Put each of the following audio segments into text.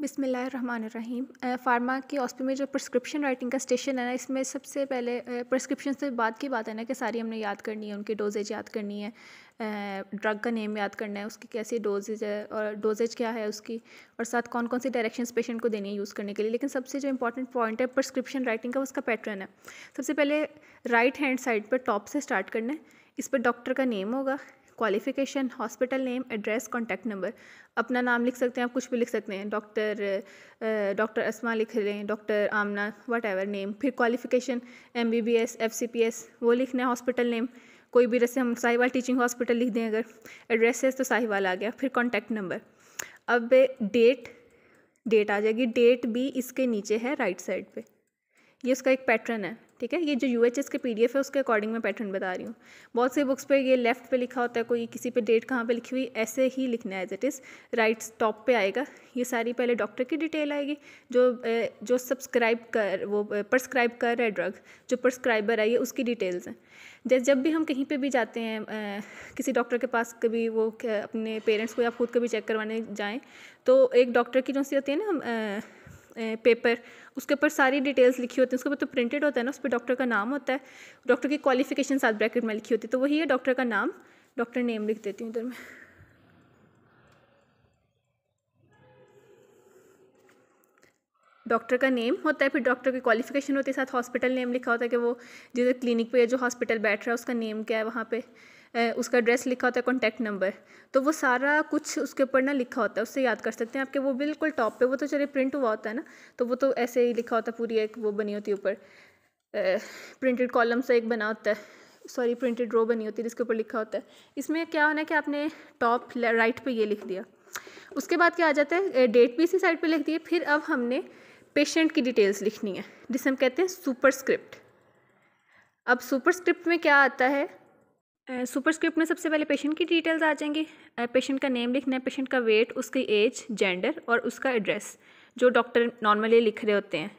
बिसमीम फार्मा के हॉस्पिटल में जो प्रिस्क्रिप्शन राइटिंग का स्टेशन है ना इसमें सबसे पहले प्रिस्क्रिप्शन से बाद की बात है ना कि सारी हमने याद करनी है उनकी डोजेज याद करनी है ड्रग का नेम याद करना है उसकी कैसी डोजेज है और डोजेज क्या है उसकी और साथ कौन कौन सी डायरेक्शंस पेशेंट को देनी है यूज़ करने के लिए लेकिन सबसे जो इंपॉर्टेंट पॉइंट है प्रिस्क्रिप्शन राइटिंग का उसका पैटर्न है सबसे पहले राइट हैंड साइड पर टॉप से स्टार्ट करना है इस पर डॉक्टर का नेम होगा qualification hospital name address contact number अपना नाम लिख सकते हैं आप कुछ भी लिख सकते हैं डॉक्टर डॉक्टर असमा लिख लें doctor Amna whatever name फिर qualification M B B S F C P S वो लिखना है हॉस्पिटल नेम कोई भी जैसे हम साहिवाल टीचिंग हॉस्पिटल लिख दें अगर एड्रेस है तो साहिवाल आ गया फिर कॉन्टैक्ट नंबर अब डेट डेट आ जाएगी डेट भी इसके नीचे है राइट साइड पे ये उसका एक पैटर्न है ठीक है ये जो U H S K P D F है उसके अकॉर्डिंग मैं पैटर्न बता रही हूँ बहुत सी बुक्स पे ये लेफ्ट पे लिखा होता है कोई किसी पे डेट कहाँ पे लिखी हुई ऐसे ही लिखना है as it is right top पे आएगा ये सारी पहले डॉक्टर की डिटेल आएगी जो जो सब्सक्राइब कर वो प्रस्क्राइब कर रहा है ड्रग जो प्रस्क्राइबर है ये उसकी डिटेल्स हैं जैसे जब भी हम कहीं पे भी जाते हैं किसी डॉक्टर के पास कभी वो अपने पेरेंट्स को या खुद कभी चेक करवाने जाएँ तो एक डॉक्टर की जो सी होती है ना हम पेपर उसके ऊपर सारी डिटेल्स लिखी होती है उसके ऊपर तो प्रिंटेड होता है ना उस पर डॉक्टर का नाम होता है डॉक्टर की क्वालिफिकेशन साथ ब्रैकेट में लिखी होती है तो वही है डॉक्टर का नाम डॉक्टर नेम लिख देती हूँ इधर में डॉक्टर का नेम होता है फिर डॉक्टर की क्वालिफिकेशन होती है साथ हॉस्पिटल नेम लिखा होता है कि वो जिधर क्लिनिक पे जो हॉस्पिटल बैठ रहा है उसका नेम क्या है वहाँ पे उसका एड्रेस लिखा होता है कॉन्टैक्ट नंबर तो वो सारा कुछ उसके ऊपर ना लिखा होता है उससे याद कर सकते हैं आपके वो बिल्कुल टॉप पे वो तो चले प्रिंट हुआ होता है ना तो वो तो ऐसे ही लिखा होता है पूरी एक वो बनी होती है ऊपर प्रिंटेड कॉलम से एक बना होता है सॉरी प्रिंटेड रो बनी होती है जिसके ऊपर लिखा होता है इसमें क्या होना है कि आपने टॉप राइट पर ये लिख दिया उसके बाद क्या आ जाता है डेट भी इसी साइड पर लिख दिए फिर अब हमने पेशेंट की डिटेल्स लिखनी है जिसे हम कहते हैं सुपर स्क्रिप्ट अब सुपर स्क्रिप्ट में क्या आता है सुपर स्क्रिप्ट में सबसे पहले पेशेंट की डिटेल्स आ जाएंगी पेशेंट का नेम लिखना है पेशेंट का वेट उसकी एज जेंडर और उसका एड्रेस जो डॉक्टर नॉर्मली लिख रहे होते हैं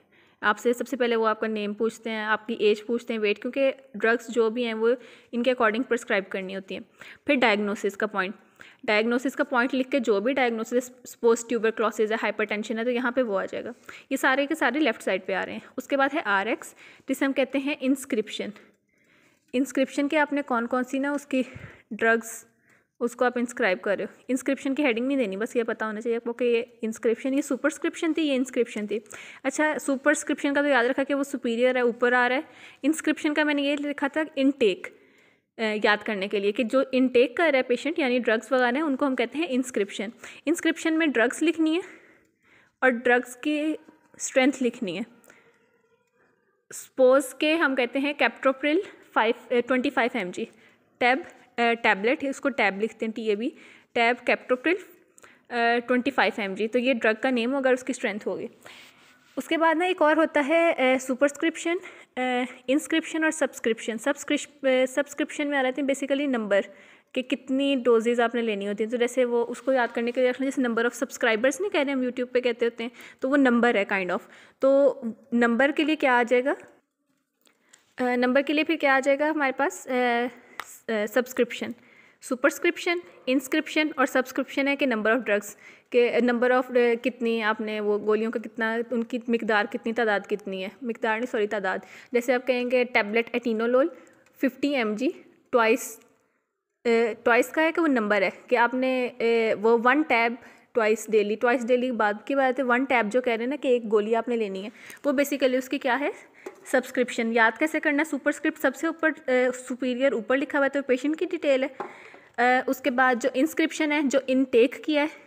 आपसे सबसे पहले वो आपका नेम पूछते हैं आपकी एज पूछते हैं वेट क्योंकि ड्रग्स जो भी हैं वो इनके अकॉर्डिंग प्रिस्क्राइब करनी होती है फिर डायग्नोसिस का पॉइंट डायग्नोसिस का पॉइंट लिख के जो भी डायग्नोसिस स्पोज ट्यूबर क्लॉसिस है हाइपर है तो यहाँ पे वो आ जाएगा ये सारे के सारे लेफ्ट साइड पे आ रहे हैं उसके बाद है आर एक्स जिसे हम कहते हैं इंस्क्रिप्शन इंस्क्रिप्शन के आपने कौन कौन सी ना उसकी ड्रग्स उसको आप इंस्क्राइब कर रहे हो इंस्क्रिप्शन की हेडिंग नहीं देनी बस ये पता होना चाहिए आपको कि ये इंस्क्रिप्शन ये सुपरस्क्रिप्शन थी ये इंस्क्रिप्शन थी अच्छा सुपरस्क्रिप्शन का तो याद रखा कि वो सुपीरियर है ऊपर आ रहा है इंस्क्रिप्शन का मैंने ये लिखा था इनटेक याद करने के लिए कि जो इनटेक कर रहा है पेशेंट यानी ड्रग्स वगैरह हैं उनको हम कहते हैं इंस्क्रिप्शन इंस्क्रिप्शन में ड्रग्स लिखनी है और ड्रग्स की स्ट्रेंथ लिखनी है स्पोज के हम कहते हैं captopril five twenty five M G tab tablet इसको उसको टैब लिखते हैं T A B tab captopril twenty five M G तो ये ड्रग का नेम होगा उसकी स्ट्रेंथ होगी उसके बाद ना एक और होता है सुपरस्क्रिप्शन uh, इंस्क्रिप्शन uh, और सब्सक्रिप्शन सब्सक्रिप्शन uh, में आ रहे हैं बेसिकली नंबर कि कितनी डोजेज़ आपने लेनी होती है तो जैसे वो उसको याद करने के लिए रखना जैसे नंबर ऑफ़ सब्सक्राइबर्स नहीं कह रहे हम यूट्यूब पे कहते होते हैं तो वो नंबर है काइंड kind ऑफ of. तो नंबर के लिए क्या आ जाएगा नंबर के लिए फिर क्या आ जाएगा हमारे पास सब्सक्रिप्शन सुपरस्क्रिप्शन इंस्क्रिप्शन और सब्सक्रिप्शन है कि नंबर ऑफ़ ड्रग्स के नंबर ऑफ़ कितनी आपने वो गोलियों का कितना उनकी मकदार कितनी तादाद कितनी है मकदार नहीं सॉरी तादाद जैसे आप कहेंगे tablet atenolol fifty M G twice twice का है कि वो नंबर है कि आपने ए, वो one tab twice daily twice daily बाद की बात है वन टैब जो कह रहे हैं ना कि एक गोली आपने लेनी है वो बेसिकली उसकी क्या है सब्सक्रिप्शन याद कैसे करना है सुपरस्क्रिप्ट सबसे ऊपर सुपीरियर ऊपर लिखा हुआ है तो पेशेंट की डिटेल है आ, उसके बाद जो इंस्क्रिप्शन है जो इनटेक किया है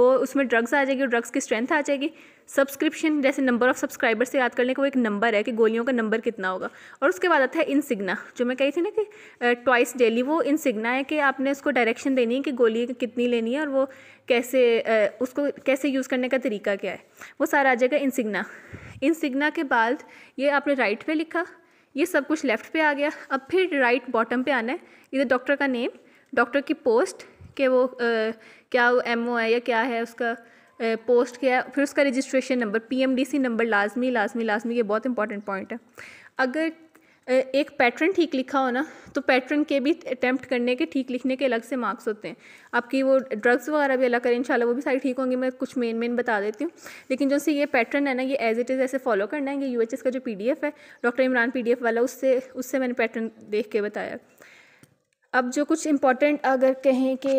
वो उसमें ड्रग्स आ जाएगी और ड्रग्स की स्ट्रेंथ आ जाएगी सब्सक्रिप्शन जैसे नंबर ऑफ सब्सक्राइबर से याद करने का वो एक नंबर है कि गोलियों का नंबर कितना होगा और उसके बाद आता है इनसिग्ना जो मैं कही थी ना कि ट्वाइस डेली वो इनसिग्ना है कि आपने उसको डायरेक्शन देनी है कि गोली कितनी लेनी है और वो कैसे उसको कैसे यूज़ करने का तरीका क्या है वो सारा आ जाएगा इनसिग्ना इनसिग्ना के बाद ये आपने राइट पर लिखा ये सब कुछ लेफ़्ट पे आ गया अब फिर राइट बॉटम पे आना है इधर डॉक्टर का नेम डॉक्टर की पोस्ट कि वो आ, क्या एम ओ है या क्या है उसका पोस्ट किया फिर उसका रजिस्ट्रेशन नंबर पीएमडीसी नंबर लाजमी लाजमी लाजमी ये बहुत इंपॉर्टेंट पॉइंट है अगर एक पैटर्न ठीक लिखा हो ना तो पैटर्न के भी अटैम्प्ट करने के ठीक लिखने के अलग से मार्क्स होते हैं आपकी वो ड्रग्स वगैरह भी अलग करें इंशाल्लाह वो भी सारी ठीक होंगी मैं कुछ मेन मेन बता देती हूँ लेकिन जो से ये पैटर्न है ना ये एज इट इज़ ऐसे फॉलो करना है ये यू का जो पी है डॉक्टर इमरान पी वाला उससे उससे मैंने पैटर्न देख के बताया अब जो कुछ इम्पोर्टेंट अगर कहें कि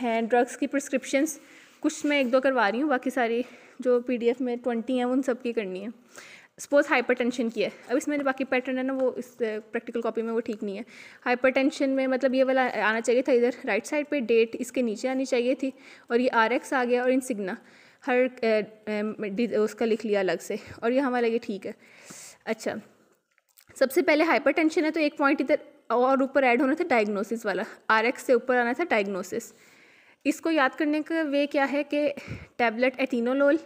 हैं ड्रग्स की प्रिस्क्रिप्शंस कुछ मैं एक दो करवा रही हूँ बाकी सारी जो पी में ट्वेंटी हैं उन सब की करनी है सपोज हाइपर टेंशन की है अब इसमें जो बाकी पैटर्न है ना वो इस प्रैक्टिकल कॉपी में वो ठीक नहीं है हाइपर टेंशन में मतलब ये वाला आना चाहिए था इधर राइट साइड पे डेट इसके नीचे आनी चाहिए थी और ये आर एक्स आ गया और इन सिग्ना हर ए, ए, उसका लिख लिया अलग से और ये हमारा ये ठीक है अच्छा सबसे पहले हाइपर टेंशन है तो एक पॉइंट इधर और ऊपर ऐड होना था डायग्नोसिस वाला आर एक्स से ऊपर आना था डायग्नोसिस इसको याद करने का वे क्या है कि tablet atenolol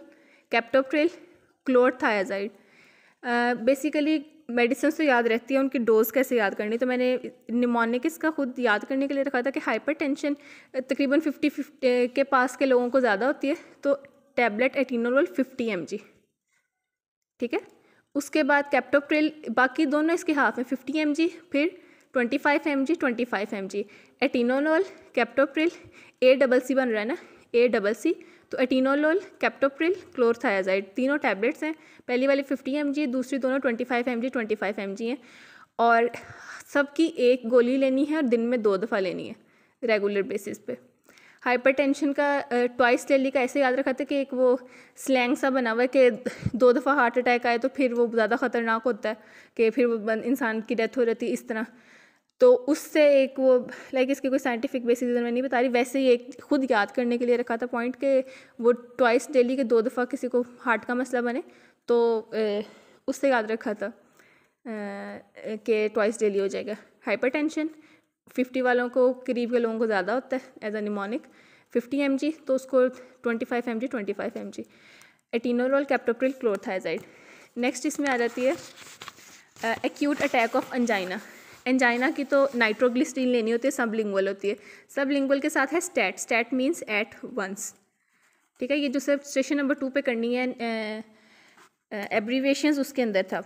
captopril chlorothiazide basically medicine तो याद रहती है उनकी डोज़ कैसे याद करनी तो मैंने निमोनिक का खुद याद करने के लिए रखा था कि हाइपर टेंशन तकरीबन फिफ्टी फिफ्टी के पास के लोगों को ज़्यादा होती है तो टैबलेट एटीनोरल फिफ्टी एम ठीक है उसके बाद कैप्टोप्रिल बाकी दोनों इसके हाफ में फिफ्टी एम फिर twenty five M G twenty five M G atenolol captopril A double C बन रहा है ना ए डबल सी तो एटीनोलोल कैप्टोप्रिल क्लोरथायाजाइड तीनों टैबलेट्स हैं पहली वाली फिफ्टी एम जी दूसरी दोनों twenty five M G twenty five M G हैं और सबकी एक गोली लेनी है और दिन में दो दफ़ा लेनी है रेगुलर बेसिस पे टेंशन का ट्वाइस डेली का ऐसे याद रखा था कि एक वो स्लैंग सा बना हुआ है कि दो दफ़ा हार्ट अटैक आए तो फिर वो ज़्यादा ख़तरनाक होता है कि फिर वो इंसान की डेथ हो जाती है इस तरह तो उससे एक वो लाइक इसकी कोई साइंटिफिक बेसिस मैं नहीं बता रही वैसे ही एक खुद याद करने के लिए रखा था पॉइंट के वो ट्वाइस डेली के दो दफ़ा किसी को हार्ट का मसला बने तो उससे याद रखा था कि ट्वाइस डेली हो जाएगा हाइपर टेंशन फिफ्टी वालों को करीब के लोगों को ज़्यादा होता है as a mnemonic fifty M G तो उसको twenty five M G twenty five M G atenolol captopril chlorothiazide next इसमें आ जाती है acute attack of angina angina की तो नाइट्रोग्लिस्टीन लेनी होती है सब लिंगुअल होती है सब लिंगुअल के साथ है stat stat means at once ठीक है ये जो सब स्टेशन नंबर टू पे करनी है एब्रीवेशन उसके अंदर था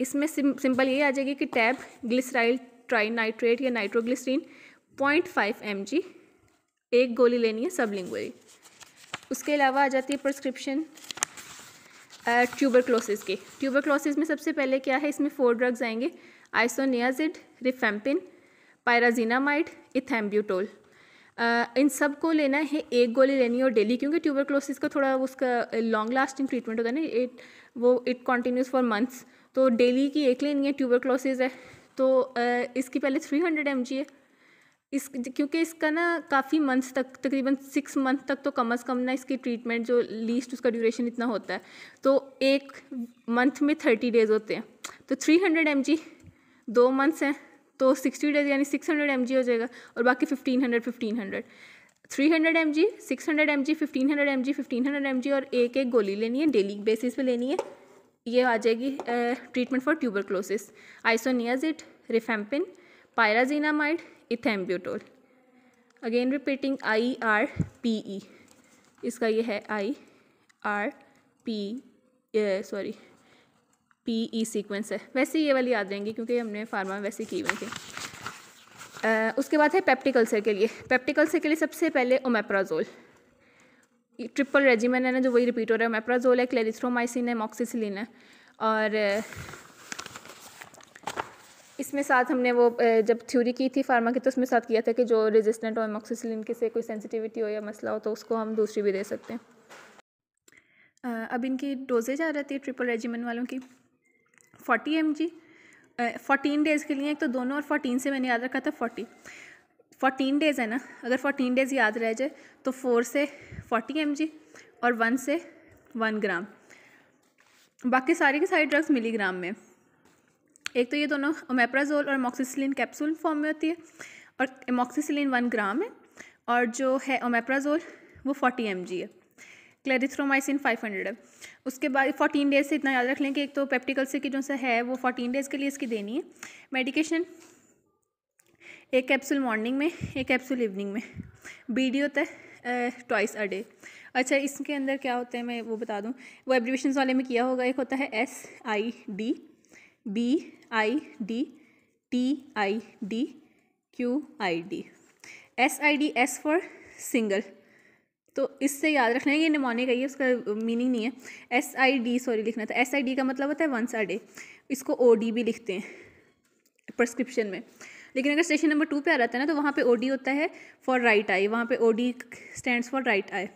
इसमें सिम, सिंपल ये आ जाएगी कि टैब ग्लिसराइल ट्राई नाइट्रेट या nitroglycerine point five M G एक गोली लेनी है सब लिंगुअली उसके अलावा आ जाती है प्रस्क्रिप्शन ट्यूबर क्लोसिस की ट्यूबर क्लोसिस में सबसे पहले क्या है इसमें फोर ड्रग्स आएंगे आइसोनियाजिड रिफेम्पिन पायराजीनामाइड इथेम्ब्यूटोल इन सब को लेना है एक गोली लेनी है और डेली क्योंकि ट्यूबर क्लोसिस का थोड़ा उसका लॉन्ग लास्टिंग ट्रीटमेंट होता है ना इट वो इट कंटिन्यूस फॉर मंथ्स तो डेली की एक लेनी है ट्यूबर क्लोसिस है तो uh, इसकी पहले थ्री हंड्रेड एम जी है इस क्योंकि इसका ना काफ़ी मंथ्स तक तकरीबन सिक्स मंथ तक तो कम अज़ कम ना इसकी ट्रीटमेंट जो लीस्ट उसका ड्यूरेशन इतना होता है तो एक मंथ में थर्टी डेज होते हैं तो थ्री हंड्रेड एम जी दो मंथ्स हैं तो सिक्सटी डेज यानी सिक्स हंड्रेड एम जी हो जाएगा और बाकी fifteen hundred fifteen hundred three hundred M G six hundred M G fifteen hundred M G fifteen hundred M G और एक एक गोली लेनी है डेली बेसिस पे लेनी है ये आ जाएगी treatment for tuberculosis isoniazid rifampin pyrazinamide ethambutol again repeating I R P E इसका ये है I R P sorry P E sequence है वैसे ये वाली याद रहेंगी क्योंकि हमने फार्मा में वैसे की हुई थी उसके बाद है पेप्टिकल्सर के लिए पेप्टिकल्सर के लिए सबसे पहले ओमेप्राजोल ट्रिपल रेजिमेंट है ना जो वही रिपीट हो रहा है ओमेप्राजोल है क्लेरिथ्रोमाइसिन है मॉक्सिसिलिन है और इसमें साथ हमने वो जब थ्योरी की थी फार्मा की तो उसमें साथ किया था कि जो रेजिस्टेंट हो एमोक्सिसिलिन के से कोई सेंसिटिविटी हो या मसला हो तो उसको हम दूसरी भी दे सकते हैं अब इनकी डोजेज आ रहती है ट्रिपल रेजिमेंट वालों की forty M G fourteen days के लिए एक तो दोनों और फोर्टीन से मैंने याद रखा था फोर्टी फोर्टीन डेज़ है ना अगर फोर्टीन डेज़ याद रह जाए तो फोर से फोर्टी एम जी और वन से वन ग्राम बाकी सारी की सारी ड्रग्स मिलीग्राम में एक तो ये दोनों ओमेप्राजोल और मोक्सिसिलिन कैप्सूल फॉर्म में होती है और मोक्सिसिलिन वन ग्राम है और जो है ओमेप्राजोल वो फोर्टी एम जी है क्लेरिथ्रोमाइसिन 500 है उसके बाद 14 डेज से इतना याद रख लें कि एक तो पेप्टिकल से की जो सा है वो 14 डेज़ के लिए इसकी देनी है मेडिकेशन एक कैप्सूल मॉर्निंग में एक कैप्सूल इवनिंग में बी डी होता है ट्वाइस अ डे अच्छा इसके अंदर क्या होता है मैं वो बता दूँ वो एब्रिवेशन वाले में किया होगा एक होता है S I D B I D T I D Q I D S I D S for single तो इससे याद रखना है ये निमोनिक है उसका मीनिंग नहीं है एस आई डी सॉरी लिखना था एस आई डी का मतलब होता है वंस आ डे इसको ओ डी भी लिखते हैं प्रस्क्रिप्शन में लेकिन अगर स्टेशन नंबर टू पे आ जाता है ना तो वहाँ पे ओ डी होता है फॉर राइट आई वहाँ पे O D stand for right eye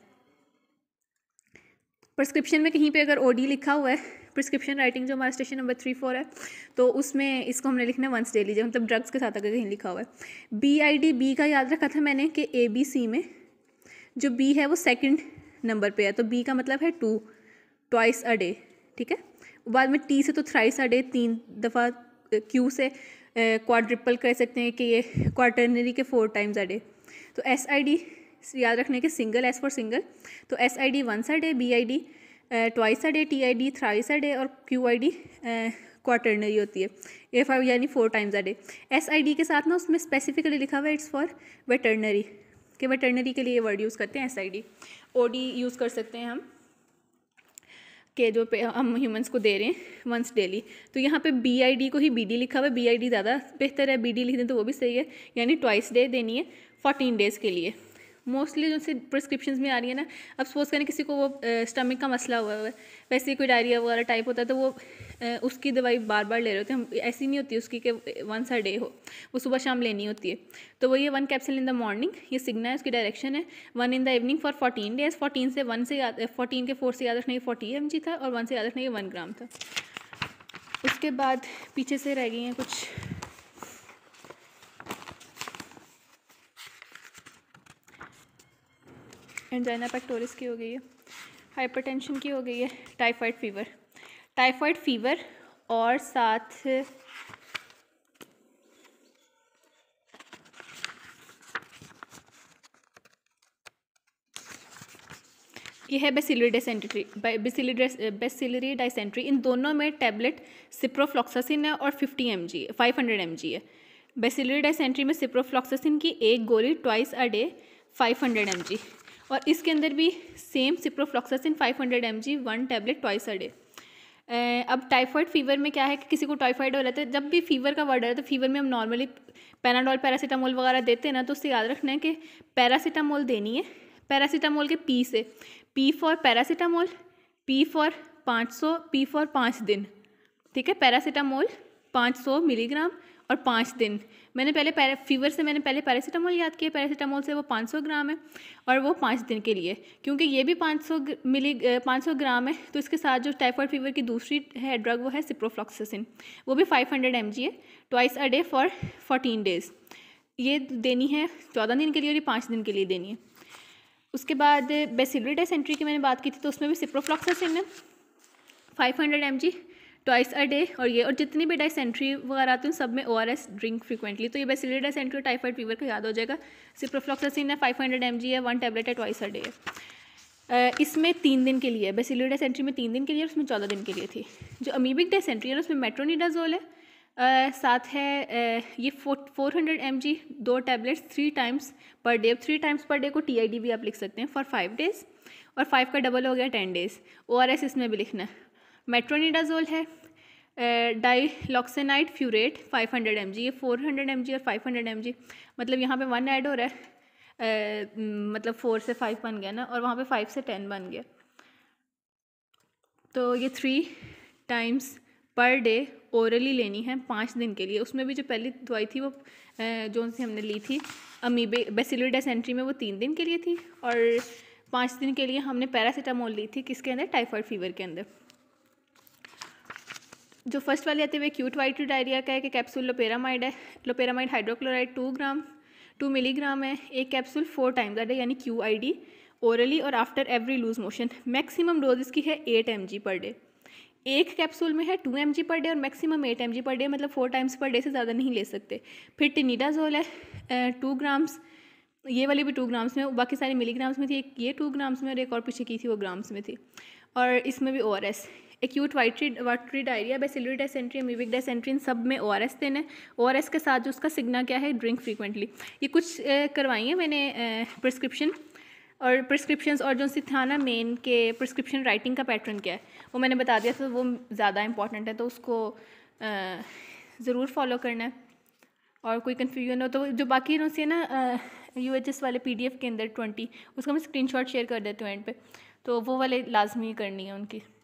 prescription में कहीं पे अगर ओ डी लिखा हुआ है प्रिस्क्रिप्शन राइटिंग जो हमारा स्टेशन नंबर थ्री फोर है तो उसमें इसको हमने लिखना है वंस डेली जब मतलब ड्रग्स के साथ अगर कहीं लिखा हुआ है बी आई डी बी का याद रखा था मैंने कि ए बी सी में जो बी है वो सेकंड नंबर पे है तो बी का मतलब है टू ट्वाइस अ डे ठीक है बाद में टी से तो थ्राइस अ डे तीन दफ़ा क्यू से क्वाड्रिपल कह सकते हैं कि ये क्वार्टनरी के फोर टाइम्स अ डे तो एस आई डी याद रखने के सिंगल एस फॉर सिंगल तो S I D once a day B I D twice a day T I D thrice a day और क्यू आई डी क्वार्टरनरी होती है ए फाइव यानी four times a day S I D के साथ ना उसमें स्पेसिफिकली लिखा हुआ है इट्स फॉर वेटरनरी कि वेटरनरी के लिए ये वर्ड यूज़ करते हैं S I D O D use कर सकते हैं हम के जो पे हम ह्यूमंस को दे रहे हैं वंस डेली तो यहाँ पे बी आई डी को ही बी डी लिखा हुआ है बी आई डी ज़्यादा बेहतर है बी डी लिख दें तो वो भी सही है यानी ट्वाइस डे देनी है फोर्टीन डेज़ के लिए मोस्टली जो प्रिस्क्रिप्शन में आ रही है ना अब सपोज करें किसी को वो स्टमक का मसला हुआ है वैसे कोई डायरिया वगैरह टाइप होता है तो वो उसकी दवाई बार बार ले रहे होते हैं ऐसी नहीं होती उसकी कि वंस अ डे हो वो सुबह शाम लेनी होती है तो वो ये one capsule in the morning ये सिग्ना है उसकी डायरेक्शन है one in the evening for fourteen days fourteen से वन से याद फोर्टीन के फोर से याद रखना ये फोर्टी एम जी था और वन से याद रखना ये वन ग्राम था उसके बाद पीछे से रह गई हैं कुछ एंजाइना पैक्टोरिस की हो गई है हाइपरटेंशन की हो गई है टाइफाइड फीवर टाइफाइड फीवर और साथ यह है bacillary dysentery bacillary bacillary dysentery इन दोनों में टैबलेट सिप्रोफ्लॉक्सासिन है और 50 M G five hundred M G है बेसिलरी डाइसेंट्री में सिप्रोफ्लॉक्सासिन की एक गोली twice a day five hundred M G और इसके अंदर भी same ciprofloxacin five hundred M G one tablet twice a day अब टाइफॉइड फीवर में क्या है कि किसी को टाइफॉइड हो जाता है तो जब भी फीवर का वर्ड आ रहा है तो फीवर में हम नॉर्मली पैनाडोल पैरासीटामोल वगैरह देते हैं ना तो उससे याद रखना है कि पैरासीटामोल देनी है पैरासीटामोल के पी से P for paracetamol P for पाँच सौ पी फॉर पाँच दिन ठीक है पैरासीटामोल पाँच सौ मिलीग्राम और पाँच दिन मैंने पहले फीवर से मैंने पहले पैरासीटामोल याद किया पैरासीटामोल से वो 500 ग्राम है और वो पाँच दिन के लिए क्योंकि ये भी 500 मिली 500 ग्राम है तो इसके साथ जो टाइफाइड फीवर की दूसरी है ड्रग वो है सिप्रोफ्लॉक्सिन वो भी 500 हंड्रेड एम है twice a day for fourteen days ये देनी है चौदह दिन के लिए और ये पाँच दिन के लिए देनी है उसके बाद बेसिलरी सेंट्री की मैंने बात की थी तो उसमें भी सिप्रोफ्लॉक्सिन है five hundred M G twice a day और ये और जितनी भी डाइसेंट्री वगैरह आती हैं सब में ओ ड्रिंक फ्रिक्वेंटली तो ये बेसिली डाइसेंट्री और टाइफाइड फीवर का याद हो जाएगा सिप्रोफ्लॉक्सासिन है फाइव हंड्रेड एम है वन टेबलेट है ट्वाइस अ डे इसमें तीन दिन के लिए बेसिलर डाइसेंट्री में तीन दिन के लिए और उसमें चौदह दिन के लिए थी जो अमीबिक डाइसेंट्री है उसमें मेट्रोनिडाजोल है साथ है ये four four hundred M G दो tablets three times per day three times per day को टी आई डी भी आप लिख सकते हैं फॉर फाइव डेज़ और फाइव का डबल हो गया ten days O R S इसमें भी लिखना है मेट्रोनिडाजोल है डाइलॉक्सेनाइट फ्यूरेट 500 हंड्रेड एम जी ये फोर हंड्रेड एम जी और फाइव हंड्रेड एम जी मतलब यहाँ पे वन ऐड हो रहा है ए, मतलब फोर से फाइव बन गया ना और वहाँ पे फाइव से टेन बन गया तो ये three times per day orally लेनी है पाँच दिन के लिए उसमें भी जो पहली दवाई थी वो जो सी हमने ली थी अमीबे बेसिलोडेस एंट्री में वो तीन दिन के लिए थी और पाँच दिन के लिए हमने पैरासीटामोल ली थी किसके अंदर टाइफाइड फीवर के अंदर जो फर्स्ट वाले आते हुए क्यूट वाइट डायरिया का है कि कैप्सूल लोपेरामाइड है loperamide hydrochloride two gram two milligram है एक कैप्सूल फोर टाइम्स दैट यानी क्यू आई डी ओरली और after every loose motion maximum dose इसकी है eight M G per day एक कैप्सूल में है to M G per day और maximum eight M G per day मतलब four times per day से ज़्यादा नहीं ले सकते फिर टिनीडाजोल है टू ग्राम्स ये वाली भी टू ग्राम्स में बाकी सारी मिलीग्राम्स में थी एक ये टू ग्राम्स में और एक और पीछे की थी वो ग्राम्स में थी और इसमें भी O R S acute watery watery diarrhoea bacillary dysentery amoebic dysentery इन सब में ओ आर एस देना है ओ आर एस के साथ जो उसका सिग्ना क्या है ड्रिंक फ्रीक्वेंटली ये कुछ करवाई है मैंने प्रिस्क्रिप्शन और प्रिस्क्रिप्शन और जो सिथाना मेन के प्रिस्क्रिप्शन राइटिंग का पैटर्न क्या है वो मैंने बता दिया था वो ज़्यादा इंपॉर्टेंट है तो उसको ज़रूर फॉलो करना है और कोई कन्फ्यूजन हो तो जो बाकी उनसे ना यू एच एस वाले पी डी एफ के अंदर ट्वेंटी उसका हम स्क्रीन शॉट शेयर कर देते हूँ एंड पे तो वो वाले लाजमी करनी है उनकी